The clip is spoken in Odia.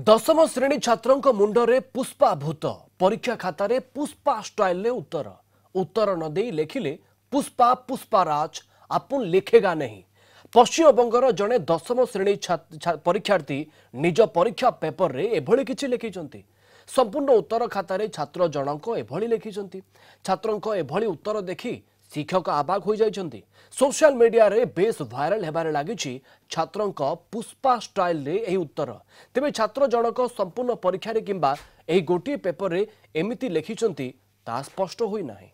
ଦଶମ ଶ୍ରେଣୀ ଛାତ୍ରଙ୍କ ମୁଣ୍ଡରେ ପୁଷ୍ପାଭୂତ ପରୀକ୍ଷା ଖାତାରେ ପୁଷ୍ପା ଷ୍ଟାଇଲରେ ଉତ୍ତର ଉତ୍ତର ନ ଦେଇ ଲେଖିଲେ ପୁଷ୍ପା ପୁଷ୍ପା ରାଜ ଆପଣ ଲେଖେଗା ନାହିଁ ପଶ୍ଚିମବଙ୍ଗର ଜଣେ ଦଶମ ଶ୍ରେଣୀ ପରୀକ୍ଷାର୍ଥୀ ନିଜ ପରୀକ୍ଷା ପେପରରେ ଏଭଳି କିଛି ଲେଖିଛନ୍ତି ସମ୍ପୂର୍ଣ୍ଣ ଉତ୍ତର ଖାତାରେ ଛାତ୍ର ଜଣଙ୍କ ଏଭଳି ଲେଖିଛନ୍ତି ଛାତ୍ରଙ୍କ ଏଭଳି ଉତ୍ତର ଦେଖି ଶିକ୍ଷକ ଆବାକ ହୋଇଯାଇଛନ୍ତି ସୋସିଆଲ ମିଡିଆରେ ବେଶ ଭାଇରାଲ ହେବାରେ ଲାଗିଛି ଛାତ୍ରଙ୍କ ପୁଷ୍ପା ଷ୍ଟାଇଲରେ ଏହି ଉତ୍ତର ତେବେ ଛାତ୍ର ଜଣକ ସମ୍ପୂର୍ଣ୍ଣ ପରୀକ୍ଷାରେ କିମ୍ବା ଏହି ଗୋଟିଏ ପେପରରେ ଏମିତି ଲେଖିଛନ୍ତି ତାହା ସ୍ପଷ୍ଟ ହୋଇନାହିଁ